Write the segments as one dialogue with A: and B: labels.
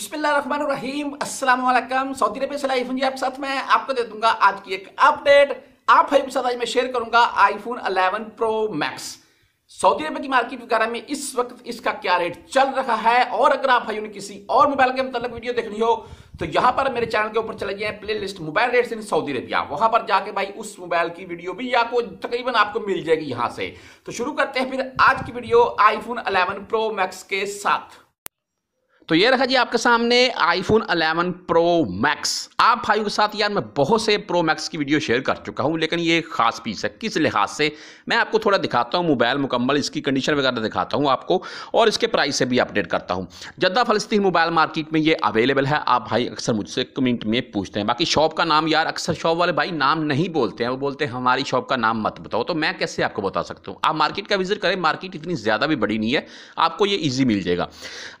A: बिस्मिल्लाम Aslam Saudi अरब से life जी आप साथ मैं आपको दे दूंगा आज की एक अपडेट आप भाई के साथ आज मैं शेयर करूंगा iPhone 11 pro max Saudi Arab की मार्केट वगैरह में इस वक्त इसका क्या रेट चल रहा है और अगर आप भाई ने किसी और मोबाइल के मतलब वीडियो देखनी हो तो यहां पर मेरे चैनल के ऊपर चले जाए playlist mobile rates in Saudi Arabia वहां पर जाके भाई उस मोबाइल की वीडियो भी आपको तकरीबन आपको मिल जाएगी यहां से तो शुरू करते हैं फिर आज की वीडियो आईफोन 11 प्रो मैक्स के साथ तो ये रखा जी आपके सामने आईफोन 11 प्रो मैक्स आप भाइयों के साथ यार मैं बहुत से प्रो मैक्स की वीडियो शेयर कर चुका हूँ लेकिन ये खास पीस है किस लिहाज से मैं आपको थोड़ा दिखाता हूँ मोबाइल मुकम्मल इसकी कंडीशन वगैरह दिखाता हूँ आपको और इसके प्राइस से भी अपडेट करता हूँ जद्दा फलस्तीन मोबाइल मार्केट में ये अवेलेबल है आप भाई अक्सर मुझसे कमेंट में पूछते हैं बाकी शॉप का नाम यार अक्सर शॉप वाले भाई नाम नहीं बोलते हैं वो बोलते हैं हमारी शॉप का नाम मत बताओ तो मैं कैसे आपको बता सकता हूँ आप मार्केट का विजिट करें मार्केट इतनी ज़्यादा भी बड़ी नहीं है आपको ये ईजी मिल जाएगा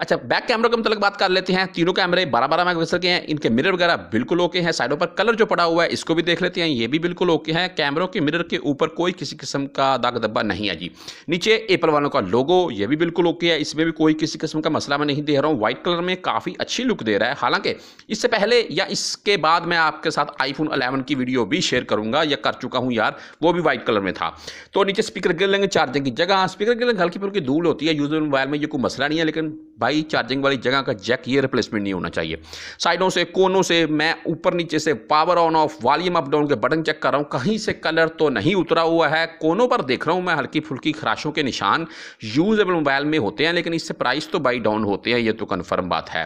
A: अच्छा बैक कैमरा मुतलक बात कर लेते हैं तीनों कैमरे बारह बारह मेगापिक्सल के हैं इनके मिरर वगैरह बिल्कुल ओके हैं साइडों पर कलर जो पड़ा हुआ है इसको भी देख लेते हैं ये भी बिल्कुल ओके है कैमरों के मिरर के ऊपर कोई किसी किस्म का दाग धब्बा नहीं है जी नीचे एपल वालों का लोगो ये भी बिल्कुल ओके है इसमें भी कोई किसी किस्म का मसला मैं नहीं दे रहा हूँ व्हाइट कलर में काफ़ी अच्छी लुक दे रहा है हालांकि इससे पहले या इसके बाद मैं आपके साथ आईफोन अलेवन की वीडियो भी शेयर करूँगा या कर चुका हूँ यार वो भी व्हाइट कलर में था तो नीचे स्पीकर गिर लेंगे चार्जिंग की जगह स्पीकर गिर लेंगे हल्की फुल्की धूल होती है यूजर मोबाइल में ये कोई मसला नहीं है लेकिन भाई चार्जिंग वाली जगह का जैक ये रिप्लेसमेंट नहीं होना चाहिए साइडों से कोनों से मैं ऊपर नीचे से power on off volume up down के बटन चेक कर रहा हूँ कहीं से कलर तो नहीं उतरा हुआ है कोनों पर देख रहा हूँ मैं हल्की फुल्की खराशों के निशान यूजेबल मोबाइल में होते हैं लेकिन इससे प्राइस तो बाई डाउन होते हैं ये तो कन्फर्म बात है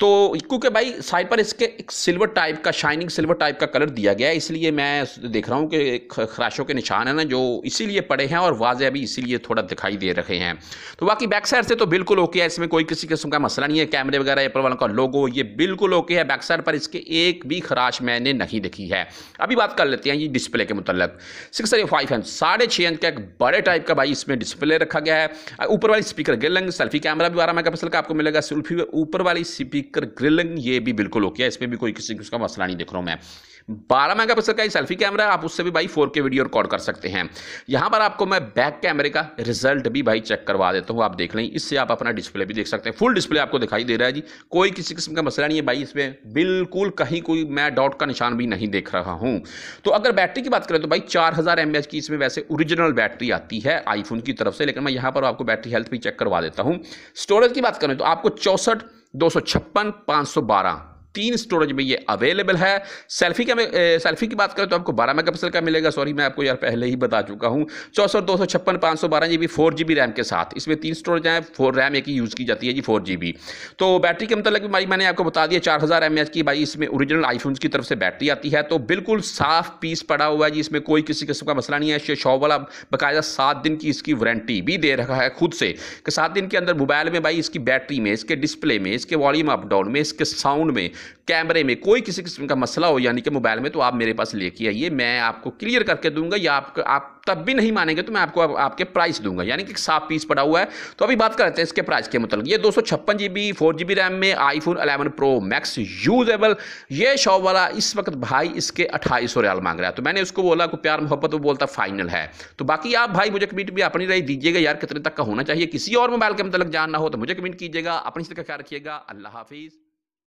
A: तो क्योंकि भाई साइड पर इसके एक सिल्वर टाइप का शाइनिंग सिल्वर टाइप का कलर दिया गया है इसलिए मैं देख रहा हूँ कि खराशों के निशान है ना जो इसीलिए पड़े हैं और वाजे अभी इसीलिए थोड़ा दिखाई दे रहे हैं तो बाकी बैक साइड से तो बिल्कुल ओके है इसमें कोई किसी किस्म का मसला नहीं है कैमरे वगैरह एप्पल वालों का लोगो ये बिल्कुल ओके है बैक साइड पर इसके एक भी खराश मैंने नहीं देखी है अभी बात कर लेते हैं ये डिस्प्ले के मुतलक सिक्स ए फाइव इंच साढ़े छः इंच का एक बड़े टाइप का भाई इसमें डिस्प्ले रखा गया है ऊपर वाली स्पीकर ग्रिलिंग सेल्फी कैमरा भी बारह मेगा पिक्सल का आपको मिलेगा सेल्फी ऊपर वाली स्पीकर ग्रिलिंग ये भी बिल्कुल ओके है इसमें भी कोई किसी का मसला नहीं देख रहा हूँ मैं बारह मेगा पिक्सल का ये सेल्फी कैमरा आप उससे भी भाई फोर के वीडियो रिकॉर्ड कर सकते हैं यहाँ पर आपको मैं बैक कैमरे का रिजल्ट भी भाई चेक करवा देता हूँ आप देख लें इससे आप अपना डिस्प्ले भी देख सकते हैं फुल डिस्प्ले आपको दिखाई दे रहा है जी कोई किसी किस्म का मसला नहीं है भाई इसमें बिल्कुल कहीं कोई मैं डॉट का निशान भी नहीं देख रहा हूँ तो अगर बैटरी की बात करें तो भाई चार हज़ार एम की इसमें वैसे ओरिजिनल बैटरी आती है आईफोन की तरफ से लेकिन मैं यहाँ पर आपको बैटरी हेल्थ भी चेक करवा देता हूँ स्टोरेज की बात करें तो आपको चौंसठ दो सौ छप्पन पाँच सौ बारह तीन स्टोरेज में ये अवेलेबल है सेल्फी का सेल्फी की बात करें तो आपको बारह मेगापिक्सल का मिलेगा सॉरी मैं आपको यार पहले ही बता चुका हूँ चौसठ दो सौ छप्पन पाँच सौ बारह G B four G B RAM के साथ इसमें तीन स्टोरेज हैं फोर रैम एक ही यूज़ की जाती है जी फोर जी बी तो बैटरी के मतलब भाई मैंने आपको बता दिया चार हज़ार एम एच की भाई इसमें ओरिजिनल आईफोन की तरफ से बैटरी आती है तो बिल्कुल साफ पीस पड़ा हुआ है जी इसमें कोई किसी किस्म का मसला नहीं है शॉप वाला बाकायदा सात दिन की इसकी वारंटी भी दे रहा है खुद से कि सात दिन के अंदर मोबाइल में भाई इसकी बैटरी में इसके डिस्प्ले में इसके वॉल्यूम अप डाउन में इसके साउंड में कैमरे में कोई किसी किस्म का मसला हो यानी कि मोबाइल में तो आप मेरे पास लेके आइए मैं आपको क्लियर करके दूंगा या आप, आप तब भी नहीं मानेंगे तो मैं आपको आप, आपके प्राइस दूंगा यानी कि साफ पीस पड़ा हुआ है तो अभी बात करते हैं इसके प्राइस के मतलब ये दो सौ छप्पन G B four G B RAM में iPhone eleven pro max usable ये शॉप वाला इस वक्त भाई इसके अट्ठाईस सौ रियाल मांग रहा है तो मैंने उसको बोला को प्यार मोहब्बत वो बोलता फाइनल है तो बाकी आप भाई मुझे कमेंट भी अपनी राय दीजिएगा यार कितने तक का होना चाहिए किसी और मोबाइल के मतलब जानना हो तो मुझे कमेंट कीजिएगा अपनी से क्या रखिएगा अल्लाह हाफिज़